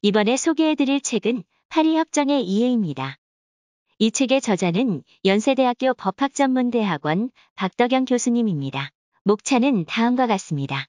이번에 소개해드릴 책은 파리협정의 이해입니다. 이 책의 저자는 연세대학교 법학전문대학원 박덕영 교수님입니다. 목차는 다음과 같습니다.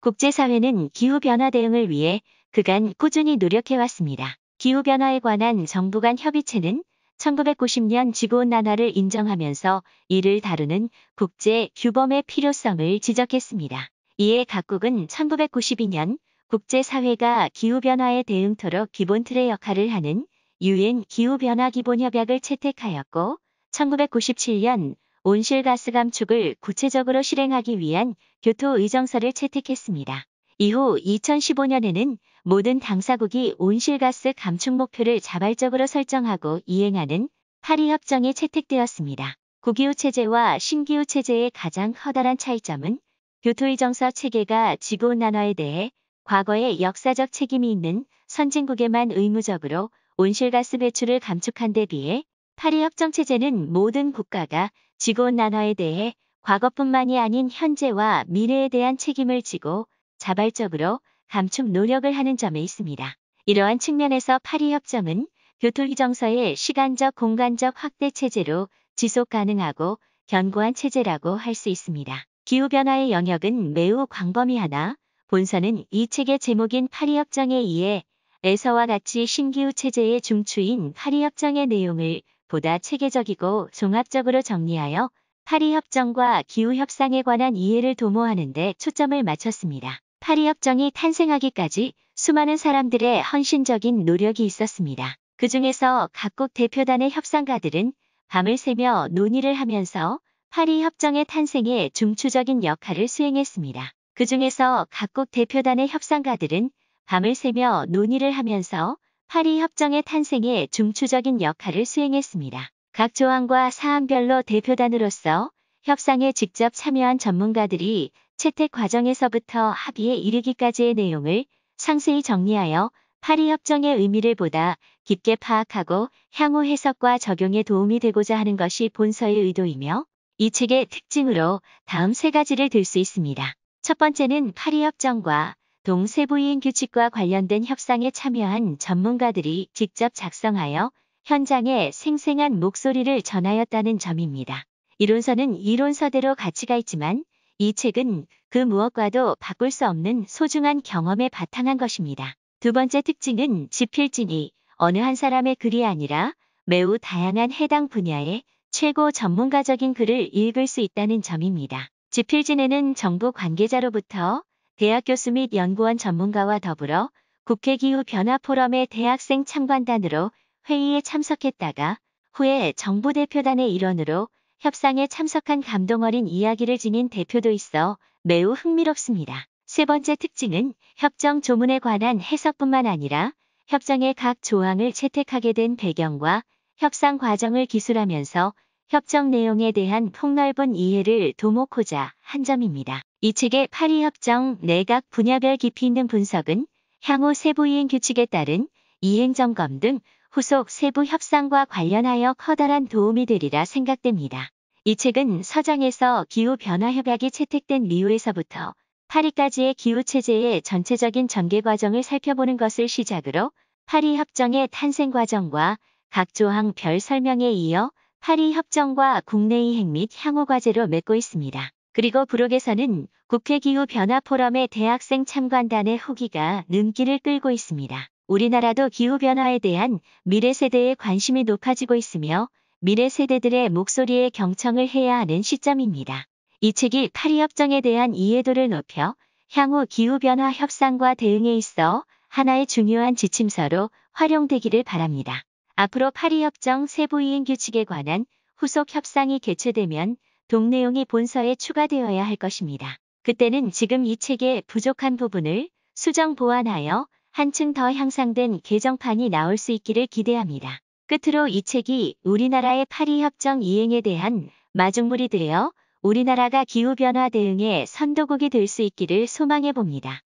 국제사회는 기후변화 대응을 위해 그간 꾸준히 노력해왔습니다. 기후변화에 관한 정부 간 협의체는 1990년 지구온난화를 인정하면서 이를 다루는 국제 규범의 필요성을 지적했습니다. 이에 각국은 1992년 국제사회가 기후변화에 대응토록 기본 틀의 역할을 하는 유엔 기후변화 기본협약을 채택하였고 1997년 온실가스 감축을 구체적으로 실행하기 위한 교토의정서를 채택했습니다. 이후 2015년에는 모든 당사국이 온실가스 감축 목표를 자발적으로 설정하고 이행하는 파리협정이 채택되었습니다. 국유 체제와 신기후 체제의 가장 커다란 차이점은 교토의 정서 체계가 지구 온 난화에 대해 과거의 역사적 책임이 있는 선진국에만 의무적으로 온실가스 배출을 감축한 데 비해 파리 협정 체제는 모든 국가가 지구온난화에 대해 과거뿐만이 아닌 현재와 미래에 대한 책임을 지고 자발적으로 감축 노력을 하는 점에 있습니다. 이러한 측면에서 파리 협정은 교토의 정서의 시간적 공간적 확대 체제로 지속 가능하고 견고한 체제라고 할 수 있습니다. 기후변화의 영역은 매우 광범위하나 본서는 이 책의 제목인 파리협정에 의해 에서와 같이 신기후 체제의 중추인 파리협정의 내용을 보다 체계적이고 종합적으로 정리하여 파리협정과 기후협상에 관한 이해를 도모하는 데 초점을 맞췄습니다. 파리협정이 탄생하기까지 수많은 사람들의 헌신적인 노력이 있었습니다. 그 중에서 각국 대표단의 협상가들은 밤을 새며 논의를 하면서 파리 협정의 탄생에 중추적인 역할을 수행했습니다. 그 중에서 각국 대표단의 협상가들은 밤을 새며 논의를 하면서 파리 협정의 탄생에 중추적인 역할을 수행했습니다. 각 조항과 사항별로 대표단으로서 협상에 직접 참여한 전문가들이 채택 과정에서부터 합의에 이르기까지의 내용을 상세히 정리하여 파리 협정의 의미를 보다 깊게 파악하고 향후 해석과 적용에 도움이 되고자 하는 것이 본서의 의도이며 이 책의 특징으로 다음 세 가지를 들 수 있습니다. 첫 번째는 파리협정과 동세부인 규칙과 관련된 협상에 참여한 전문가들이 직접 작성하여 현장에 생생한 목소리를 전하였다는 점입니다. 이론서는 이론서대로 가치가 있지만 이 책은 그 무엇과도 바꿀 수 없는 소중한 경험에 바탕한 것입니다. 두 번째 특징은 지필진이 어느 한 사람의 글이 아니라 매우 다양한 해당 분야의 최고 전문가적인 글을 읽을 수 있다는 점입니다. 지필진에는 정부 관계자로부터 대학 교수 및 연구원 전문가와 더불어 국회 기후 변화 포럼의 대학생 참관단으로 회의에 참석했다가 후에 정부 대표단의 일원으로 협상에 참석한 감동 어린 이야기를 지닌 대표도 있어 매우 흥미롭습니다. 세 번째 특징은 협정 조문에 관한 해석뿐만 아니라 협정의 각 조항을 채택하게 된 배경과 협상 과정을 기술하면서 협정 내용에 대한 폭넓은 이해를 도모코자 한 점입니다. 이 책의 파리 협정 내각 분야별 깊이 있는 분석은 향후 세부 이행 규칙에 따른 이행 점검 등 후속 세부 협상과 관련하여 커다란 도움이 되리라 생각됩니다. 이 책은 서장에서 기후변화협약이 채택된 리우에서부터 파리까지의 기후체제의 전체적인 전개 과정을 살펴보는 것을 시작으로 파리 협정의 탄생 과정과 각 조항 별 설명에 이어 파리 협정과 국내 이행 및 향후 과제로 맺고 있습니다. 그리고 부록에서는 국회 기후 변화 포럼의 대학생 참관단의 후기가 눈길을 끌고 있습니다. 우리나라도 기후 변화에 대한 미래 세대의 관심이 높아지고 있으며 미래 세대들의 목소리에 경청을 해야 하는 시점입니다. 이 책이 파리 협정에 대한 이해도를 높여 향후 기후 변화 협상과 대응에 있어 하나의 중요한 지침서로 활용되기를 바랍니다. 앞으로 파리협정 세부이행 규칙에 관한 후속 협상이 개최되면 동내용이 본서에 추가되어야 할 것입니다. 그때는 지금 이 책의 부족한 부분을 수정 보완하여 한층 더 향상된 개정판이 나올 수 있기를 기대합니다. 끝으로 이 책이 우리나라의 파리협정 이행에 대한 마중물이 되어 우리나라가 기후변화 대응의 선도국이 될 수 있기를 소망해 봅니다.